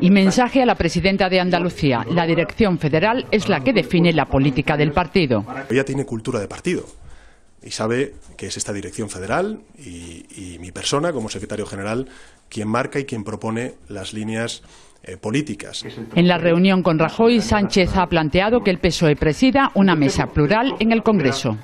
Y mensaje a la presidenta de Andalucía. La dirección federal es la que define la política del partido. Ella tiene cultura de partido y sabe que es esta dirección federal y, mi persona como secretario general quien marca y quien propone las líneas eh, políticas. En la reunión con Rajoy, Sánchez ha planteado que el PSOE presida una mesa plural en el Congreso.